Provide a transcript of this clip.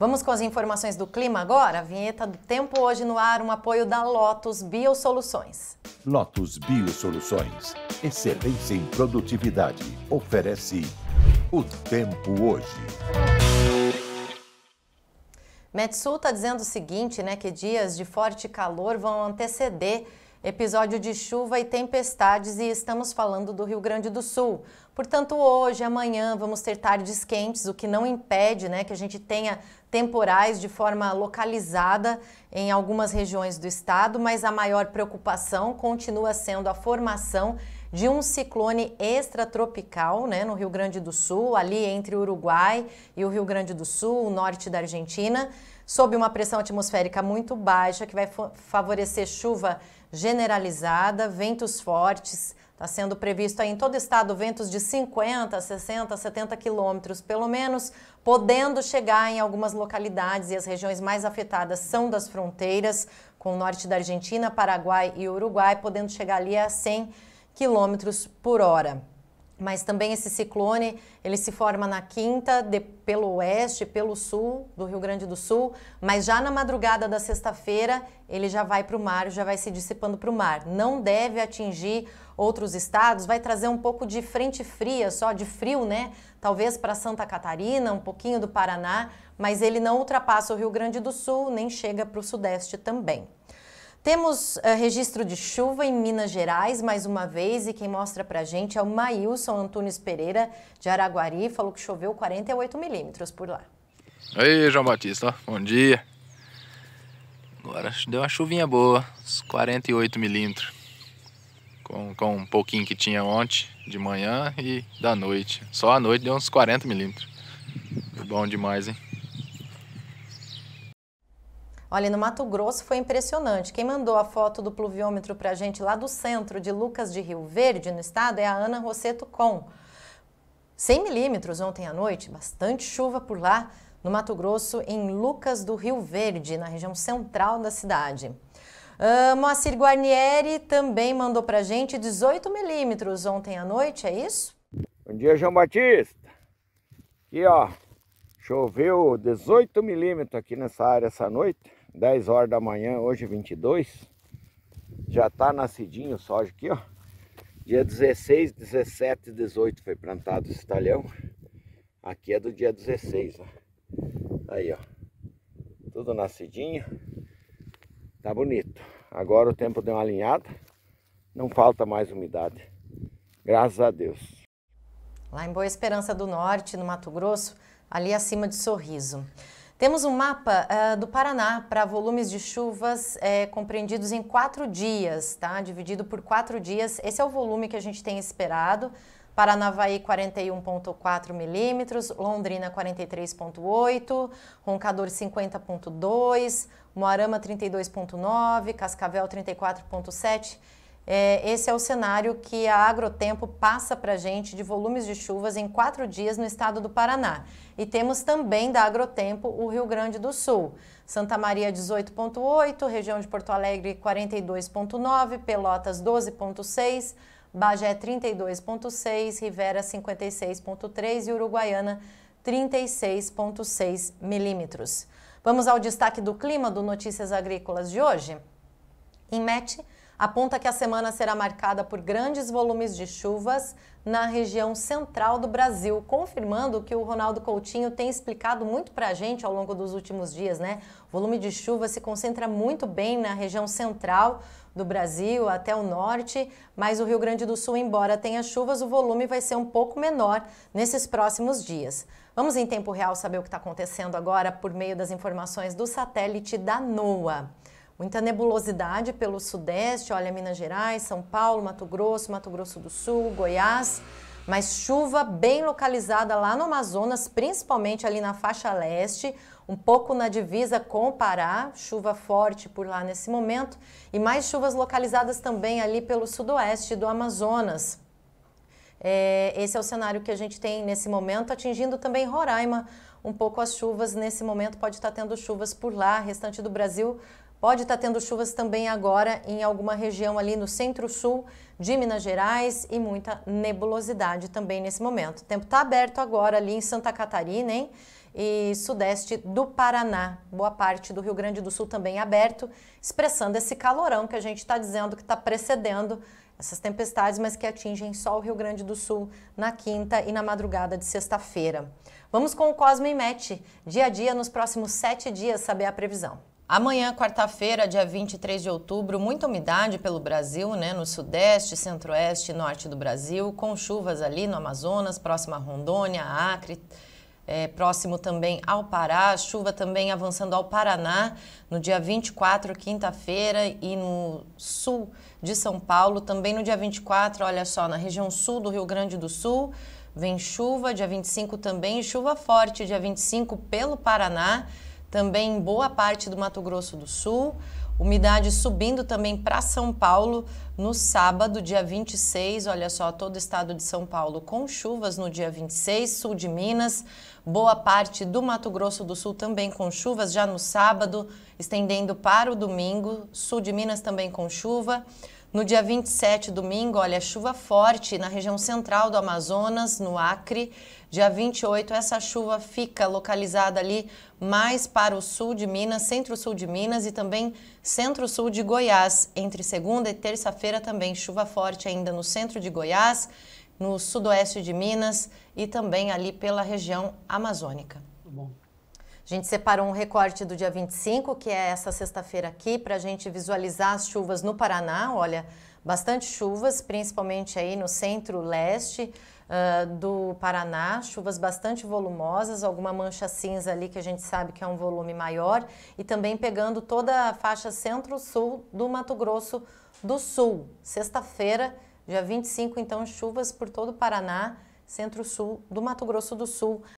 Vamos com as informações do clima agora? Vinheta do tempo hoje no ar, um apoio da Lotus Biosoluções. Lotus Biosoluções, excelência em produtividade, oferece o tempo hoje. Metsul está dizendo o seguinte, né, que dias de forte calor vão anteceder Episódio de chuva e tempestades e estamos falando do Rio Grande do Sul. Portanto, hoje, amanhã, vamos ter tardes quentes, o que não impede né, que a gente tenha temporais de forma localizada em algumas regiões do estado, mas a maior preocupação continua sendo a formação de um ciclone extratropical né, no Rio Grande do Sul, ali entre o Uruguai e o Rio Grande do Sul, o norte da Argentina, sob uma pressão atmosférica muito baixa que vai favorecer chuva generalizada, ventos fortes. Está sendo previsto aí em todo o estado ventos de 50, 60, 70 quilômetros, pelo menos, podendo chegar em algumas localidades e as regiões mais afetadas são das fronteiras, com o norte da Argentina, Paraguai e Uruguai, podendo chegar ali a 100 quilômetros por hora. Mas também esse ciclone, ele se forma na quinta, de, pelo oeste, pelo sul do Rio Grande do Sul, mas já na madrugada da sexta-feira, ele já vai para o mar, já vai se dissipando para o mar. Não deve atingir outros estados, vai trazer um pouco de frente fria, só de frio, né? Talvez para Santa Catarina, um pouquinho do Paraná, mas ele não ultrapassa o Rio Grande do Sul, nem chega para o sudeste também. Temos uh, registro de chuva em Minas Gerais, mais uma vez, e quem mostra pra gente é o Maílson Antunes Pereira, de Araguari, falou que choveu 48 milímetros por lá. Ei, João Batista, bom dia. Agora deu uma chuvinha boa, uns 48 milímetros. Com, com um pouquinho que tinha ontem, de manhã e da noite. Só a noite deu uns 40 milímetros. Bom demais, hein? Olha, no Mato Grosso foi impressionante. Quem mandou a foto do pluviômetro para a gente lá do centro de Lucas de Rio Verde, no estado, é a Ana Rosseto Com. 100 milímetros ontem à noite, bastante chuva por lá, no Mato Grosso, em Lucas do Rio Verde, na região central da cidade. Uh, Moacir Guarnieri também mandou para a gente 18 milímetros ontem à noite, é isso? Bom dia, João Batista. Aqui, ó, choveu 18 milímetros aqui nessa área essa noite. 10 horas da manhã, hoje 22. Já tá nascidinho o soja aqui, ó. Dia 16, 17 e 18 foi plantado esse talhão. Aqui é do dia 16, ó. Aí, ó. Tudo nascidinho. Tá bonito. Agora o tempo deu uma alinhada. Não falta mais umidade. Graças a Deus. Lá em Boa Esperança do Norte, no Mato Grosso, ali acima de Sorriso. Temos um mapa uh, do Paraná para volumes de chuvas eh, compreendidos em quatro dias, tá? Dividido por quatro dias. Esse é o volume que a gente tem esperado. Paranavaí 41,4 milímetros, Londrina 43,8, Roncador 50,2, Moarama 32,9, Cascavel 34,7 é, esse é o cenário que a Agrotempo passa para a gente de volumes de chuvas em quatro dias no estado do Paraná. E temos também da Agrotempo o Rio Grande do Sul. Santa Maria 18,8, região de Porto Alegre 42,9, Pelotas 12,6, Bagé 32,6, Rivera 56,3 e Uruguaiana 36,6 milímetros. Vamos ao destaque do clima do Notícias Agrícolas de hoje? Em Mete, aponta que a semana será marcada por grandes volumes de chuvas na região central do Brasil, confirmando o que o Ronaldo Coutinho tem explicado muito para a gente ao longo dos últimos dias, né? O volume de chuva se concentra muito bem na região central do Brasil até o norte, mas o Rio Grande do Sul, embora tenha chuvas, o volume vai ser um pouco menor nesses próximos dias. Vamos em tempo real saber o que está acontecendo agora por meio das informações do satélite da NOAA. Muita nebulosidade pelo sudeste, olha Minas Gerais, São Paulo, Mato Grosso, Mato Grosso do Sul, Goiás, mas chuva bem localizada lá no Amazonas, principalmente ali na faixa leste, um pouco na divisa com o Pará, chuva forte por lá nesse momento, e mais chuvas localizadas também ali pelo sudoeste do Amazonas. É, esse é o cenário que a gente tem nesse momento, atingindo também Roraima um pouco as chuvas. Nesse momento pode estar tendo chuvas por lá, restante do Brasil Pode estar tá tendo chuvas também agora em alguma região ali no centro-sul de Minas Gerais e muita nebulosidade também nesse momento. O tempo está aberto agora ali em Santa Catarina, hein? E sudeste do Paraná, boa parte do Rio Grande do Sul também aberto, expressando esse calorão que a gente está dizendo que está precedendo essas tempestades, mas que atingem só o Rio Grande do Sul na quinta e na madrugada de sexta-feira. Vamos com o Cosme Mete, dia a dia nos próximos sete dias, saber a previsão. Amanhã, quarta-feira, dia 23 de outubro, muita umidade pelo Brasil, né? No sudeste, centro-oeste e norte do Brasil, com chuvas ali no Amazonas, próximo a Rondônia, Acre, é, próximo também ao Pará, chuva também avançando ao Paraná no dia 24, quinta-feira, e no sul de São Paulo, também no dia 24, olha só, na região sul do Rio Grande do Sul. Vem chuva, dia 25 também, chuva forte, dia 25 pelo Paraná também em boa parte do Mato Grosso do Sul. Umidade subindo também para São Paulo no sábado, dia 26. Olha só, todo o estado de São Paulo com chuvas no dia 26, sul de Minas, boa parte do Mato Grosso do Sul também com chuvas já no sábado, estendendo para o domingo, sul de Minas também com chuva. No dia 27, domingo, olha, chuva forte na região central do Amazonas, no Acre. Dia 28, essa chuva fica localizada ali mais para o sul de Minas, centro-sul de Minas e também centro-sul de Goiás. Entre segunda e terça-feira também chuva forte ainda no centro de Goiás, no sudoeste de Minas e também ali pela região amazônica. Muito bom. A gente separou um recorte do dia 25, que é essa sexta-feira aqui, para a gente visualizar as chuvas no Paraná. Olha, bastante chuvas, principalmente aí no centro-leste uh, do Paraná, chuvas bastante volumosas, alguma mancha cinza ali que a gente sabe que é um volume maior, e também pegando toda a faixa centro-sul do Mato Grosso do Sul. Sexta-feira, dia 25, então, chuvas por todo o Paraná, centro-sul do Mato Grosso do Sul.